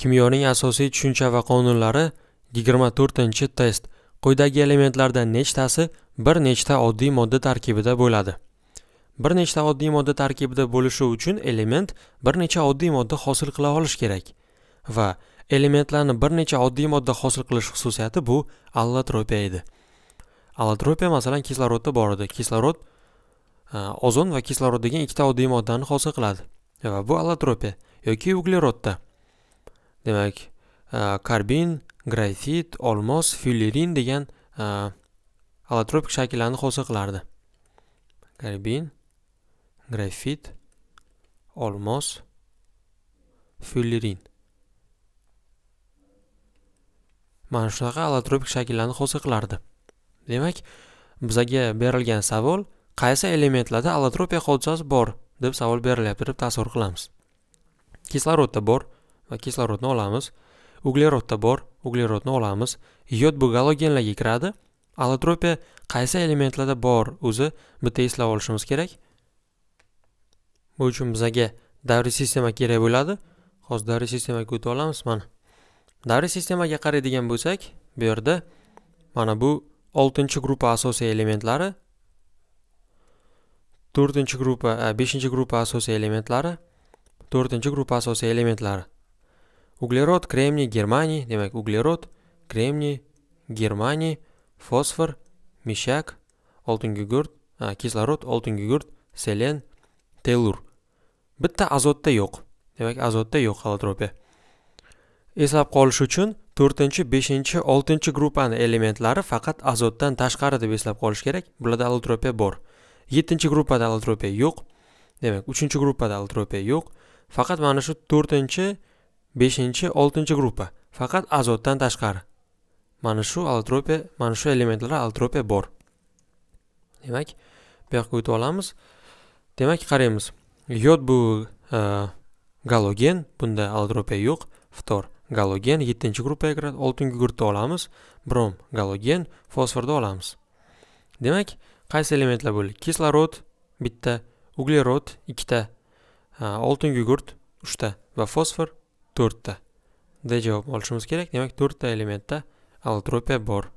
Kimyoning asosiy tushuncha va qonunlari 24-test. Quyidagi elementlardan nechtasi bir nechta oddiy modda tarkibida bo'ladi? Bir nechta oddiy modda tarkibida bo'lishi uchun element bir necha oddiy modda hosil qila olish kerak va elementlarni bir necha oddiy modda hosil qilish xususiyati bu allotropiya edi. Allotropiya masalan kislorodda bor edi. Kislorod e, ozon va kislorod degan ikkita oddiy moddani hosil qiladi. Va bu allotropiya yoki uglerodda. demak e, karbin grafit olmos fyulerin degan e, allotropik shakllarni hosil qilardi karbin grafit olmos fyulerin mana shunaqa allotropik shakllarni hosil qilardi demak bizaga berilgan savol qaysi elementlarda allotropiya hodisasi bor deb savol berilyapti deb tasavvur qilamiz kislorodda bor va kislorodni olamiz uglerodda bor uglerodni olamiz yod bu galogenlarga kiradi allotropiya qaysi elementlarda bor o'zi bitta eslab olishimiz kerak bu uchun bizga davriy sistema kerak bo'ladi hozir davriy sistemaga o'tib olamiz mana davriy sistemaga qaraydigan bo'lsak bu yerda mana bu oltinchi gruppa asosiy elementlari to'rtinchi gruppa e, beshinchi gruppa asosiy elementlari to'rtinchi gruppa asosiy elementlari Углерод, кремний, germaniy, demak, кремний, kremniy, germaniy, fosfor, mishak, oltingugurt, kislorod, oltingugurt, selen, telur. Bitta azotda yo'q. Demak, azotda yo'q halotropiya. Eslab qolish uchun 4, 5, 6 gruppani elementlari faqat azotdan tashqari deb eslab qolish kerak. Bularda allotropiya bor. 7 группада allotropiya yo'q. Demak, 3 группада allotropiya yo'q. Faqat mana shu 4, 5-6 gruppa faqat azotdan tashqari. Mana shu altropiya, mana shu elementlar altropiya bor. Demak, bu yoqqa o'tib olamiz. Demak, qaraymiz. Yod bu e, galogen, bunda altropiya yo'q. Ftor galogen 7-gruppaga kiradi. Oltin gugurtni olamiz. Brom galogen, fosforni olamiz. Demak, qaysi elementlar bo'ldi? Kislorod bitta, uglerod ikkita, e, oltin gugurt uchta va fosfor to'rtta d javob olishimiz kerak demak to'rtta elementda allotropiya bor